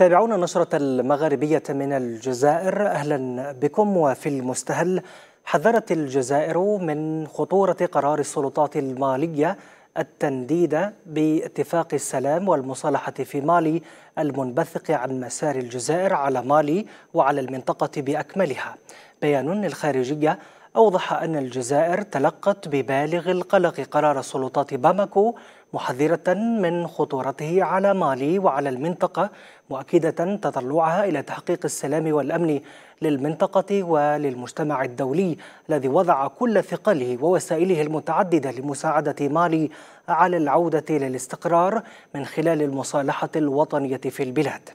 تتابعون النشرة المغاربية من الجزائر أهلا بكم وفي المستهل حذرت الجزائر من خطورة قرار السلطات المالية التنديد باتفاق السلام والمصالحة في مالي المنبثق عن مسار الجزائر على مالي وعلى المنطقة بأكملها بيان للخارجية أوضح أن الجزائر تلقت ببالغ القلق قرار سلطات باماكو محذرة من خطورته على مالي وعلى المنطقة مؤكدة تطلعها إلى تحقيق السلام والأمن للمنطقة وللمجتمع الدولي الذي وضع كل ثقله ووسائله المتعددة لمساعدة مالي على العودة للاستقرار من خلال المصالحة الوطنية في البلاد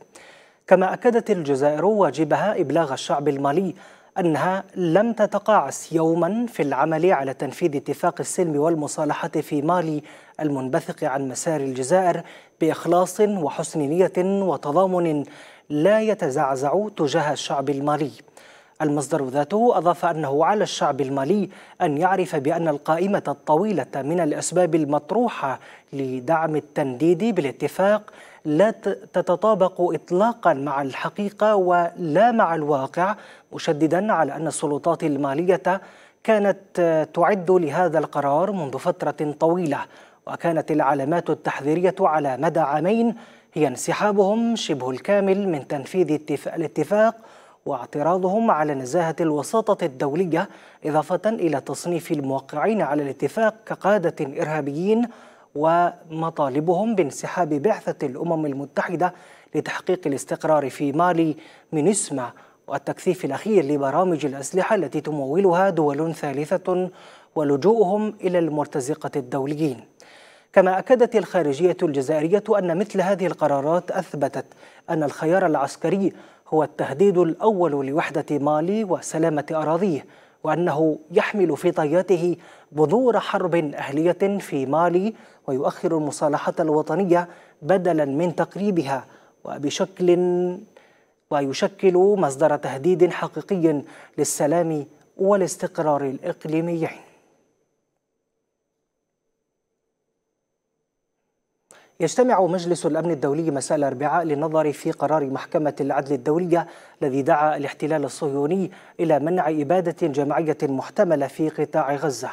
كما أكدت الجزائر واجبها إبلاغ الشعب المالي أنها لم تتقاعس يوما في العمل على تنفيذ اتفاق السلم والمصالحة في مالي المنبثق عن مسار الجزائر بإخلاص وحسن نية وتضامن لا يتزعزع تجاه الشعب المالي المصدر ذاته أضاف أنه على الشعب المالي أن يعرف بأن القائمة الطويلة من الأسباب المطروحة لدعم التنديد بالاتفاق لا تتطابق اطلاقا مع الحقيقه ولا مع الواقع مشددا على ان السلطات الماليه كانت تعد لهذا القرار منذ فتره طويله وكانت العلامات التحذيريه على مدى عامين هي انسحابهم شبه الكامل من تنفيذ الاتفاق واعتراضهم على نزاهة الوساطة الدولية إضافة إلى تصنيف الموقعين على الاتفاق كقادة إرهابيين ومطالبهم بانسحاب بعثة الأمم المتحدة لتحقيق الاستقرار في مالي من اسمه والتكثيف الأخير لبرامج الأسلحة التي تمولها دول ثالثة ولجوءهم إلى المرتزقة الدوليين كما أكدت الخارجية الجزائرية أن مثل هذه القرارات أثبتت أن الخيار العسكري هو التهديد الأول لوحدة مالي وسلامة أراضيه وأنه يحمل في طياته بذور حرب أهلية في مالي ويؤخر المصالحة الوطنية بدلا من تقريبها وبشكل ويشكل مصدر تهديد حقيقي للسلام والاستقرار الإقليميين يجتمع مجلس الأمن الدولي مساء الأربعاء للنظر في قرار محكمة العدل الدولية الذي دعا الاحتلال الصهيوني إلى منع إبادة جماعية محتملة في قطاع غزة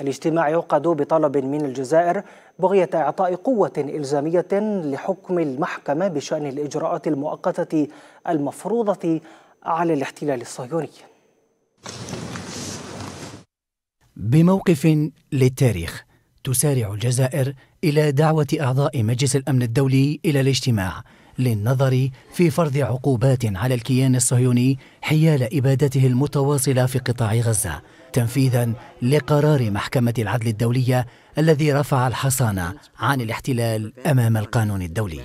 الاجتماع يعقد بطلب من الجزائر بغية إعطاء قوة إلزامية لحكم المحكمة بشأن الإجراءات المؤقتة المفروضة على الاحتلال الصهيوني بموقف للتاريخ تسارع الجزائر إلى دعوة أعضاء مجلس الأمن الدولي إلى الاجتماع للنظر في فرض عقوبات على الكيان الصهيوني حيال إبادته المتواصلة في قطاع غزة تنفيذا لقرار محكمة العدل الدولية الذي رفع الحصانة عن الاحتلال أمام القانون الدولي.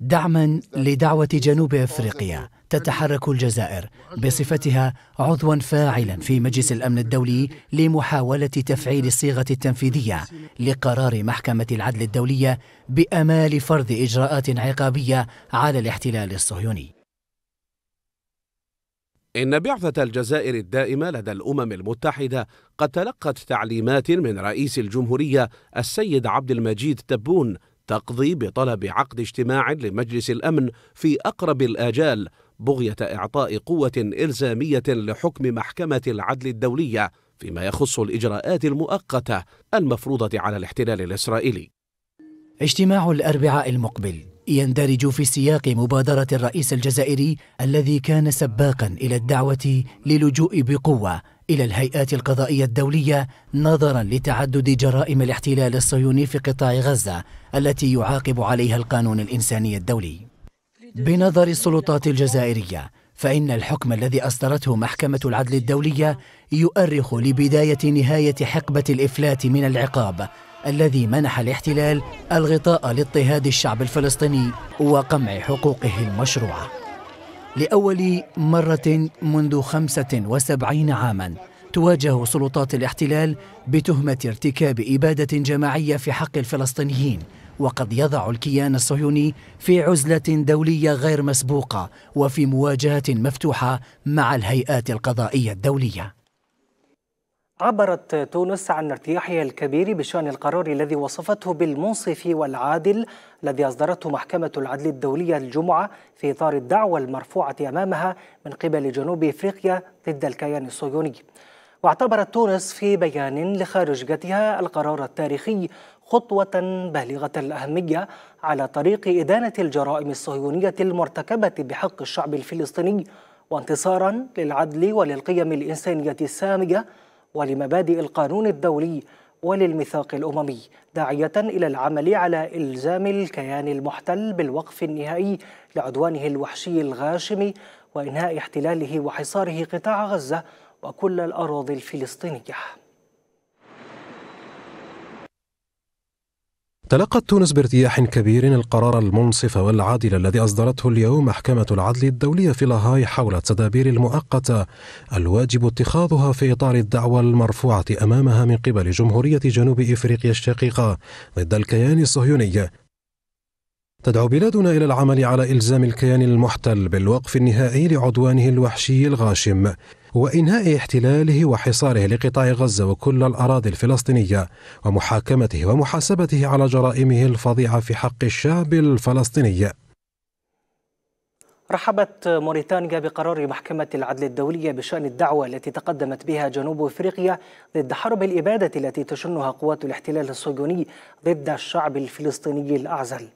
دعما لدعوه جنوب افريقيا تتحرك الجزائر بصفتها عضوا فاعلا في مجلس الامن الدولي لمحاوله تفعيل الصيغه التنفيذيه لقرار محكمه العدل الدوليه بامال فرض اجراءات عقابيه على الاحتلال الصهيوني إن بعثة الجزائر الدائمة لدى الأمم المتحدة قد تلقت تعليمات من رئيس الجمهورية السيد عبد المجيد تبون تقضي بطلب عقد اجتماع لمجلس الامن في اقرب الاجال بغيه اعطاء قوه الزاميه لحكم محكمه العدل الدوليه فيما يخص الاجراءات المؤقته المفروضه على الاحتلال الاسرائيلي. اجتماع الاربعاء المقبل يندرج في سياق مبادرة الرئيس الجزائري الذي كان سباقا إلى الدعوة للجوء بقوة إلى الهيئات القضائية الدولية نظرا لتعدد جرائم الاحتلال الصهيوني في قطاع غزة التي يعاقب عليها القانون الإنساني الدولي. بنظر السلطات الجزائرية فإن الحكم الذي أصدرته محكمة العدل الدولية يؤرخ لبداية نهاية حقبة الإفلات من العقاب الذي منح الاحتلال الغطاء لاضطهاد الشعب الفلسطيني وقمع حقوقه المشروعه لاول مره منذ 75 عاما تواجه سلطات الاحتلال بتهمه ارتكاب اباده جماعيه في حق الفلسطينيين وقد يضع الكيان الصهيوني في عزله دوليه غير مسبوقه وفي مواجهه مفتوحه مع الهيئات القضائيه الدوليه عبرت تونس عن ارتياحها الكبير بشأن القرار الذي وصفته بالمنصف والعادل الذي أصدرته محكمة العدل الدولية الجمعة في إطار الدعوة المرفوعة أمامها من قبل جنوب إفريقيا ضد الكيان الصهيوني واعتبرت تونس في بيان لخارجيتها القرار التاريخي خطوة بالغة الأهمية على طريق إدانة الجرائم الصهيونية المرتكبة بحق الشعب الفلسطيني وانتصارا للعدل وللقيم الإنسانية السامية ولمبادئ القانون الدولي وللميثاق الأممي داعية إلى العمل على إلزام الكيان المحتل بالوقف النهائي لعدوانه الوحشي الغاشم وإنهاء احتلاله وحصاره قطاع غزة وكل الأراضي الفلسطينية تلقت تونس بارتياح كبير القرار المنصف والعادل الذي أصدرته اليوم محكمة العدل الدولية في لاهاي حول التدابير المؤقتة الواجب اتخاذها في إطار الدعوة المرفوعة أمامها من قبل جمهورية جنوب إفريقيا الشقيقة ضد الكيان الصهيوني تدعو بلادنا إلى العمل على إلزام الكيان المحتل بالوقف النهائي لعدوانه الوحشي الغاشم وإنهاء احتلاله وحصاره لقطاع غزة وكل الأراضي الفلسطينية ومحاكمته ومحاسبته على جرائمه الفظيعة في حق الشعب الفلسطيني رحبت موريتانيا بقرار محكمة العدل الدولية بشأن الدعوة التي تقدمت بها جنوب أفريقيا ضد حرب الإبادة التي تشنها قوات الاحتلال الصهيوني ضد الشعب الفلسطيني الأعزل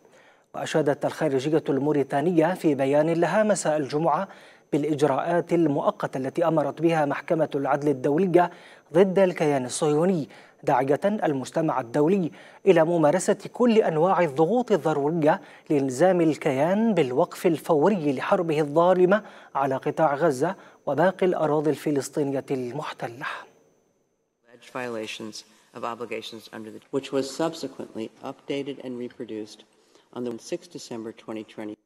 وأشادت الخارجية الموريتانية في بيان لها مساء الجمعة بالإجراءات المؤقتة التي أمرت بها محكمة العدل الدولية ضد الكيان الصهيوني داعية المجتمع الدولي إلى ممارسة كل أنواع الضغوط الضرورية لإلزام الكيان بالوقف الفوري لحربه الظالمة على قطاع غزة وباقي الأراضي الفلسطينية المحتلة of obligations under the which was subsequently updated and reproduced on the 6 December 2020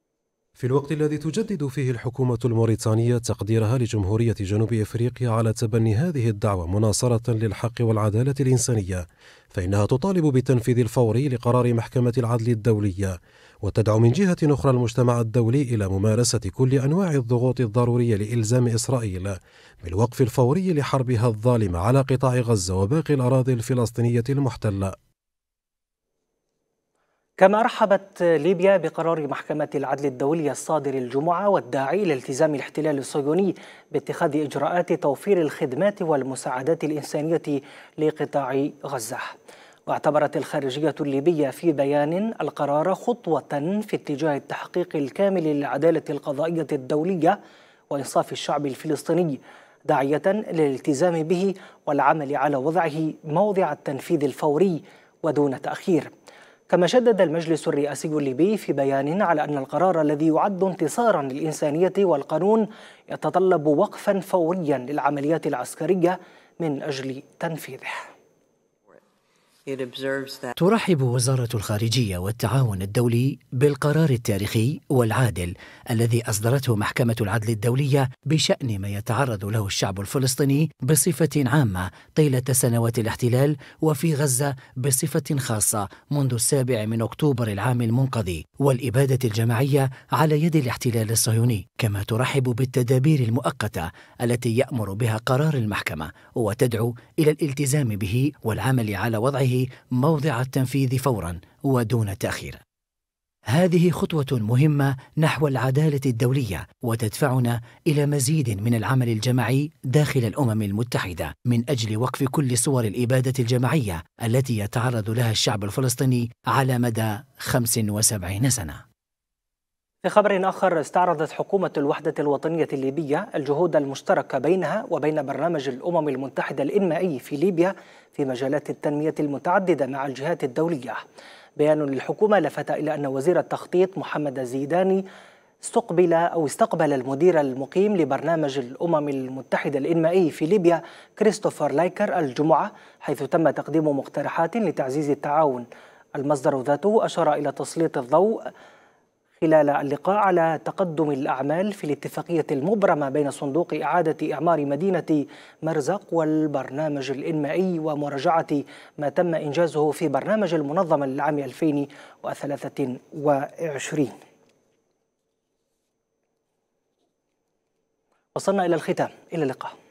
في الوقت الذي تجدد فيه الحكومة الموريتانية تقديرها لجمهورية جنوب إفريقيا على تبني هذه الدعوة مناصرة للحق والعدالة الإنسانية فإنها تطالب بالتنفيذ الفوري لقرار محكمة العدل الدولية وتدعو من جهة أخرى المجتمع الدولي إلى ممارسة كل أنواع الضغوط الضرورية لإلزام إسرائيل بالوقف الفوري لحربها الظالمة على قطاع غزة وباقي الأراضي الفلسطينية المحتلة كما رحبت ليبيا بقرار محكمة العدل الدولية الصادر الجمعة والداعي لالتزام الاحتلال الصهيوني باتخاذ إجراءات توفير الخدمات والمساعدات الإنسانية لقطاع غزة واعتبرت الخارجية الليبية في بيان القرار خطوة في اتجاه التحقيق الكامل للعدالة القضائية الدولية وإنصاف الشعب الفلسطيني داعية للالتزام به والعمل على وضعه موضع التنفيذ الفوري ودون تأخير كما شدد المجلس الرئاسي الليبي في بيان على أن القرار الذي يعد انتصارا للإنسانية والقانون يتطلب وقفا فوريا للعمليات العسكرية من أجل تنفيذه ترحب وزارة الخارجية والتعاون الدولي بالقرار التاريخي والعادل الذي أصدرته محكمة العدل الدولية بشأن ما يتعرض له الشعب الفلسطيني بصفة عامة طيلة سنوات الاحتلال وفي غزة بصفة خاصة منذ السابع من أكتوبر العام المنقضي والإبادة الجماعية على يد الاحتلال الصهيوني المحكمة ترحب بالتدابير المؤقتة التي يأمر بها قرار المحكمة وتدعو إلى الالتزام به والعمل على وضعه موضع التنفيذ فورا ودون تأخير. هذه خطوة مهمة نحو العدالة الدولية وتدفعنا إلى مزيد من العمل الجماعي داخل الأمم المتحدة من أجل وقف كل صور الإبادة الجماعية التي يتعرض لها الشعب الفلسطيني على مدى 75 سنة. في خبر آخر استعرضت حكومة الوحدة الوطنية الليبية الجهود المشتركة بينها وبين برنامج الأمم المتحدة الإنمائي في ليبيا في مجالات التنمية المتعددة مع الجهات الدولية بيان للحكومة لفت إلى أن وزير التخطيط محمد زيداني استقبل أو استقبل المدير المقيم لبرنامج الأمم المتحدة الإنمائي في ليبيا كريستوفر لايكر الجمعة حيث تم تقديم مقترحات لتعزيز التعاون المصدر ذاته أشار إلى تسليط الضوء خلال اللقاء على تقدم الأعمال في الاتفاقية المبرمة بين صندوق إعادة إعمار مدينة مرزق والبرنامج الإنمائي ومراجعة ما تم إنجازه في برنامج المنظمة للعام 2023 وصلنا إلى الختام إلى اللقاء